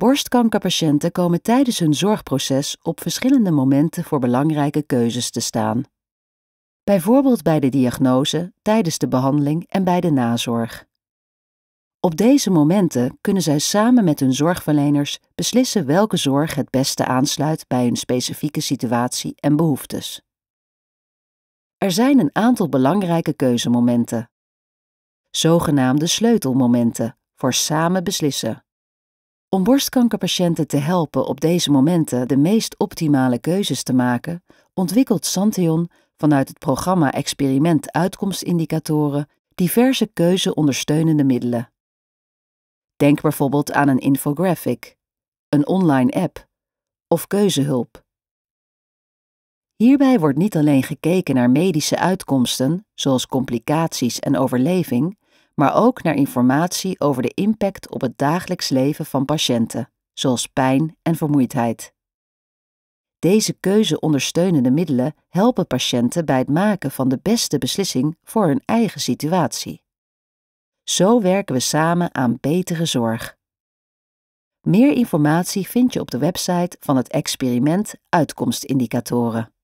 Borstkankerpatiënten komen tijdens hun zorgproces op verschillende momenten voor belangrijke keuzes te staan. Bijvoorbeeld bij de diagnose, tijdens de behandeling en bij de nazorg. Op deze momenten kunnen zij samen met hun zorgverleners beslissen welke zorg het beste aansluit bij hun specifieke situatie en behoeftes. Er zijn een aantal belangrijke keuzemomenten, zogenaamde sleutelmomenten voor samen beslissen. Om borstkankerpatiënten te helpen op deze momenten de meest optimale keuzes te maken, ontwikkelt Santeon vanuit het programma Experiment Uitkomstindicatoren diverse keuzeondersteunende middelen. Denk bijvoorbeeld aan een infographic, een online app of keuzehulp. Hierbij wordt niet alleen gekeken naar medische uitkomsten, zoals complicaties en overleving, maar ook naar informatie over de impact op het dagelijks leven van patiënten, zoals pijn en vermoeidheid. Deze keuzeondersteunende middelen helpen patiënten bij het maken van de beste beslissing voor hun eigen situatie. Zo werken we samen aan betere zorg. Meer informatie vind je op de website van het experiment Uitkomstindicatoren.